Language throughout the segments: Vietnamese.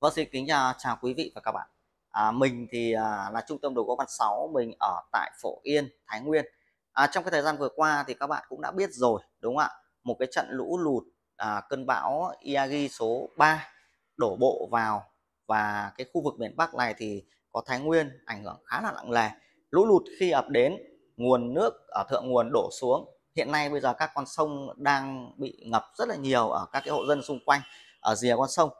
Vâng xin kính chào, chào quý vị và các bạn. À, mình thì à, là trung tâm đồ gỗ văn 6, mình ở tại Phổ Yên, Thái Nguyên. À, trong cái thời gian vừa qua thì các bạn cũng đã biết rồi, đúng không ạ? Một cái trận lũ lụt à, cơn bão Iagi số 3 đổ bộ vào và cái khu vực miền Bắc này thì có Thái Nguyên ảnh hưởng khá là nặng nề. Lũ lụt khi ập đến, nguồn nước ở thượng nguồn đổ xuống. Hiện nay bây giờ các con sông đang bị ngập rất là nhiều ở các cái hộ dân xung quanh ở rìa con sông.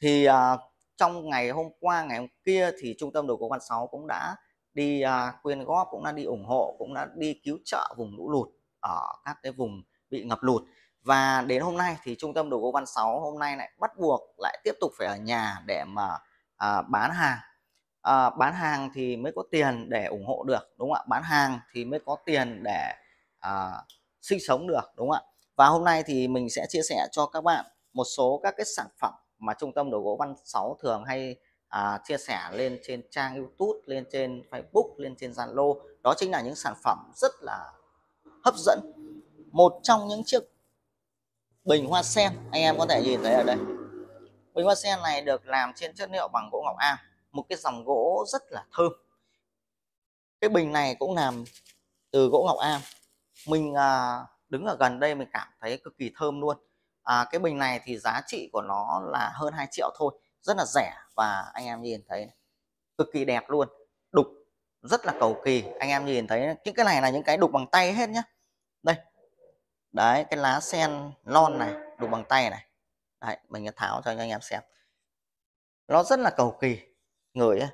Thì à, trong ngày hôm qua ngày hôm kia thì trung tâm đồ gỗ văn 6 cũng đã đi uh, quyên góp cũng đã đi ủng hộ cũng đã đi cứu trợ vùng lũ lụt ở các cái vùng bị ngập lụt và đến hôm nay thì trung tâm đồ gỗ văn 6 hôm nay lại bắt buộc lại tiếp tục phải ở nhà để mà à, bán hàng à, bán hàng thì mới có tiền để ủng hộ được đúng không ạ bán hàng thì mới có tiền để à, sinh sống được đúng không ạ và hôm nay thì mình sẽ chia sẻ cho các bạn một số các cái sản phẩm mà trung tâm đồ gỗ Văn 6 thường hay à, chia sẻ lên trên trang YouTube, lên trên Facebook, lên trên Zalo. Đó chính là những sản phẩm rất là hấp dẫn. Một trong những chiếc bình hoa sen anh em có thể nhìn thấy ở đây. Bình hoa sen này được làm trên chất liệu bằng gỗ ngọc am, một cái dòng gỗ rất là thơm. Cái bình này cũng làm từ gỗ ngọc am. Mình à, đứng ở gần đây mình cảm thấy cực kỳ thơm luôn à, cái bình này thì giá trị của nó là hơn 2 triệu thôi rất là rẻ và anh em nhìn thấy cực kỳ đẹp luôn đục rất là cầu kỳ anh em nhìn thấy những cái này là những cái đục bằng tay hết nhá đây đấy cái lá sen lon này đục bằng tay này đấy mình tháo cho anh em xem nó rất là cầu kỳ người ấy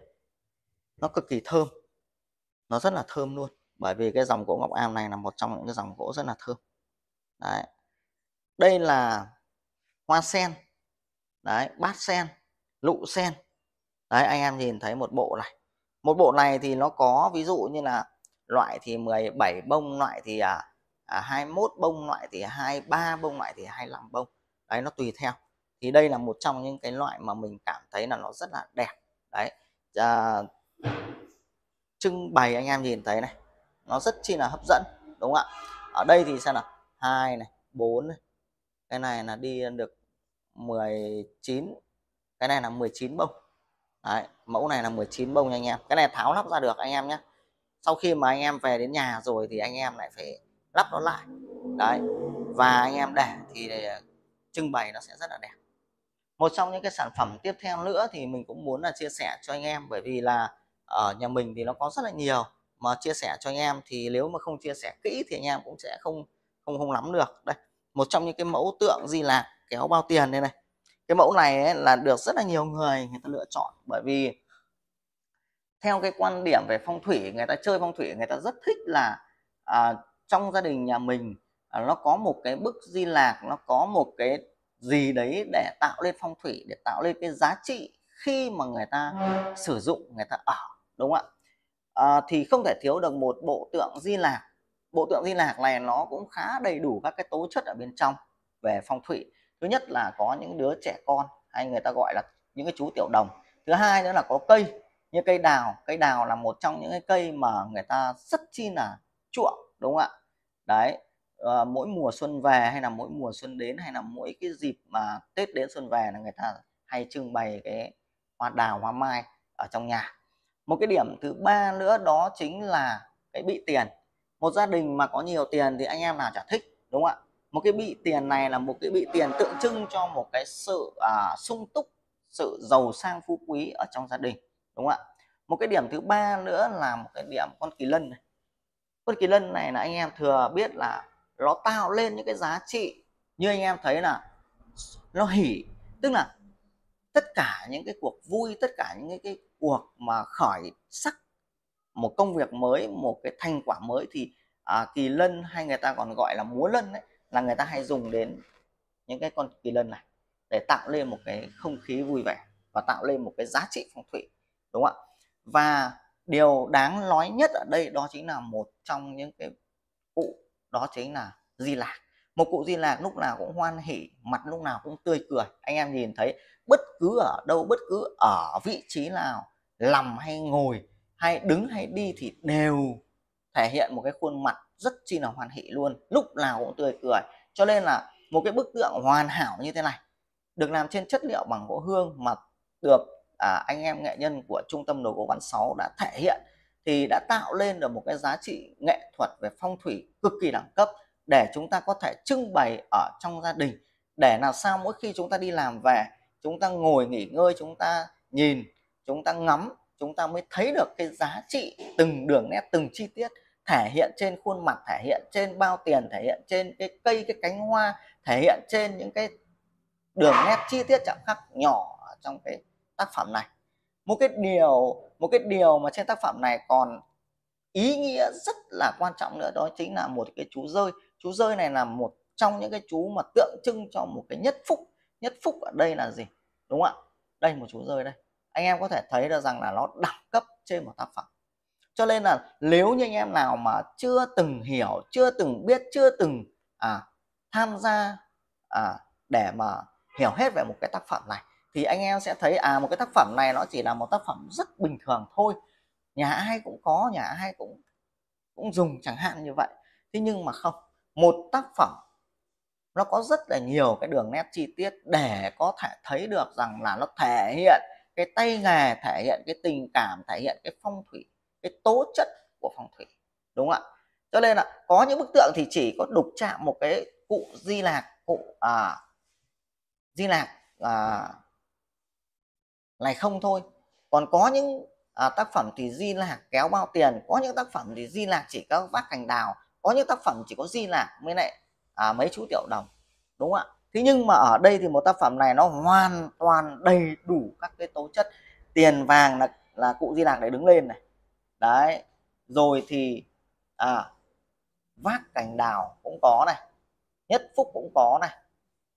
nó cực kỳ thơm nó rất là thơm luôn bởi vì cái dòng gỗ ngọc am này là một trong những cái dòng gỗ rất là thơm đấy đây là hoa sen đấy bát sen lụ sen đấy anh em nhìn thấy một bộ này một bộ này thì nó có ví dụ như là loại thì 17 bông loại thì à, à 21 bông loại thì 23 bông loại thì 25 bông đấy nó tùy theo thì đây là một trong những cái loại mà mình cảm thấy là nó rất là đẹp đấy à, trưng bày anh em nhìn thấy này nó rất chi là hấp dẫn đúng không ạ ở đây thì xem nào hai này bốn này cái này là đi được 19 cái này là 19 bông Đấy, mẫu này là 19 bông nha anh em cái này tháo lắp ra được anh em nhé sau khi mà anh em về đến nhà rồi thì anh em lại phải lắp nó lại đấy và anh em để thì để trưng bày nó sẽ rất là đẹp một trong những cái sản phẩm tiếp theo nữa thì mình cũng muốn là chia sẻ cho anh em bởi vì là ở nhà mình thì nó có rất là nhiều mà chia sẻ cho anh em thì nếu mà không chia sẻ kỹ thì anh em cũng sẽ không không không lắm được đây một trong những cái mẫu tượng di lạc kéo bao tiền đây này cái mẫu này ấy, là được rất là nhiều người người ta lựa chọn bởi vì theo cái quan điểm về phong thủy người ta chơi phong thủy người ta rất thích là à, trong gia đình nhà mình à, nó có một cái bức di lạc nó có một cái gì đấy để tạo lên phong thủy để tạo lên cái giá trị khi mà người ta sử dụng người ta ở đúng không ạ à, thì không thể thiếu được một bộ tượng di lạc bộ tượng di lạc này nó cũng khá đầy đủ các cái tố chất ở bên trong về phong thủy thứ nhất là có những đứa trẻ con hay người ta gọi là những cái chú tiểu đồng thứ hai nữa là có cây như cây đào cây đào là một trong những cái cây mà người ta rất chi là chuộng đúng không ạ đấy à, mỗi mùa xuân về hay là mỗi mùa xuân đến hay là mỗi cái dịp mà tết đến xuân về là người ta hay trưng bày cái hoa đào hoa mai ở trong nhà một cái điểm thứ ba nữa đó chính là cái bị tiền một gia đình mà có nhiều tiền thì anh em nào chả thích đúng không ạ một cái bị tiền này là một cái bị tiền tượng trưng cho một cái sự à, sung túc sự giàu sang phú quý ở trong gia đình đúng không ạ một cái điểm thứ ba nữa là một cái điểm con kỳ lân này con kỳ lân này là anh em thừa biết là nó tạo lên những cái giá trị như anh em thấy là nó hỉ tức là tất cả những cái cuộc vui tất cả những cái, cái cuộc mà khởi sắc một công việc mới một cái thành quả mới thì à, kỳ lân hay người ta còn gọi là múa lân ấy, là người ta hay dùng đến những cái con kỳ lân này để tạo lên một cái không khí vui vẻ và tạo lên một cái giá trị phong thủy đúng không ạ và điều đáng nói nhất ở đây đó chính là một trong những cái cụ đó chính là di lạc một cụ di lạc lúc nào cũng hoan hỉ mặt lúc nào cũng tươi cười anh em nhìn thấy bất cứ ở đâu bất cứ ở vị trí nào nằm hay ngồi hay đứng hay đi thì đều thể hiện một cái khuôn mặt rất chi là hoàn hỷ luôn lúc nào cũng tươi cười cho nên là một cái bức tượng hoàn hảo như thế này được làm trên chất liệu bằng gỗ hương mà được à, anh em nghệ nhân của trung tâm đồ gỗ quán 6 đã thể hiện thì đã tạo lên được một cái giá trị nghệ thuật về phong thủy cực kỳ đẳng cấp để chúng ta có thể trưng bày ở trong gia đình để làm sao mỗi khi chúng ta đi làm về chúng ta ngồi nghỉ ngơi chúng ta nhìn chúng ta ngắm chúng ta mới thấy được cái giá trị từng đường nét từng chi tiết thể hiện trên khuôn mặt thể hiện trên bao tiền thể hiện trên cái cây cái cánh hoa thể hiện trên những cái đường nét chi tiết chạm khắc nhỏ trong cái tác phẩm này một cái điều một cái điều mà trên tác phẩm này còn ý nghĩa rất là quan trọng nữa đó chính là một cái chú rơi chú rơi này là một trong những cái chú mà tượng trưng cho một cái nhất phúc nhất phúc ở đây là gì đúng không ạ đây một chú rơi đây anh em có thể thấy được rằng là nó đẳng cấp trên một tác phẩm cho nên là nếu như anh em nào mà chưa từng hiểu chưa từng biết chưa từng à, tham gia à, để mà hiểu hết về một cái tác phẩm này thì anh em sẽ thấy à một cái tác phẩm này nó chỉ là một tác phẩm rất bình thường thôi nhà ai cũng có nhà ai cũng cũng dùng chẳng hạn như vậy thế nhưng mà không một tác phẩm nó có rất là nhiều cái đường nét chi tiết để có thể thấy được rằng là nó thể hiện cái tay nghề thể hiện cái tình cảm thể hiện cái phong thủy cái tố chất của phong thủy đúng không ạ cho nên là có những bức tượng thì chỉ có đục chạm một cái cụ di lạc cụ à, di lạc à, này không thôi còn có những à, tác phẩm thì di lạc kéo bao tiền có những tác phẩm thì di lạc chỉ có vác cành đào có những tác phẩm chỉ có di lạc mới lại à, mấy chú tiểu đồng đúng không ạ thế nhưng mà ở đây thì một tác phẩm này nó hoàn toàn đầy đủ các cái tố chất tiền vàng là là cụ di lạc để đứng lên này đấy rồi thì à, vác cành đào cũng có này nhất phúc cũng có này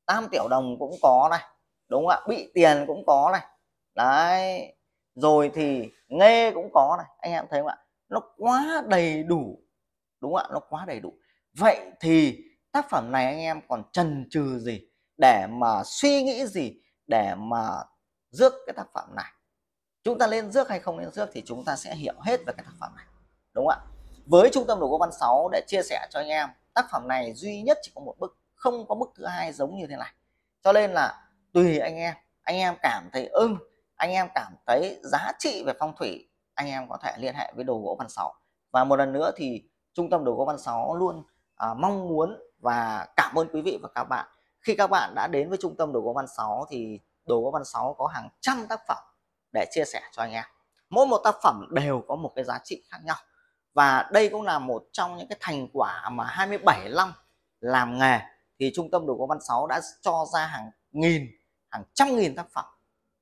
tam tiểu đồng cũng có này đúng không ạ bị tiền cũng có này đấy rồi thì nghe cũng có này anh em thấy không ạ nó quá đầy đủ đúng không ạ nó quá đầy đủ vậy thì tác phẩm này anh em còn trần trừ gì để mà suy nghĩ gì để mà rước cái tác phẩm này chúng ta lên rước hay không lên rước thì chúng ta sẽ hiểu hết về cái tác phẩm này đúng không ạ với trung tâm đồ gỗ văn 6 để chia sẻ cho anh em tác phẩm này duy nhất chỉ có một bức không có bức thứ hai giống như thế này cho nên là tùy anh em anh em cảm thấy ưng ừ, anh em cảm thấy giá trị về phong thủy anh em có thể liên hệ với đồ gỗ văn 6 và một lần nữa thì trung tâm đồ gỗ văn 6 luôn à, mong muốn và cảm ơn quý vị và các bạn khi các bạn đã đến với trung tâm đồ gỗ văn 6 thì đồ gỗ văn 6 có hàng trăm tác phẩm để chia sẻ cho anh em mỗi một tác phẩm đều có một cái giá trị khác nhau và đây cũng là một trong những cái thành quả mà 27 năm làm nghề thì trung tâm đồ gỗ văn 6 đã cho ra hàng nghìn hàng trăm nghìn tác phẩm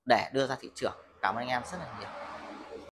để đưa ra thị trường cảm ơn anh em rất là nhiều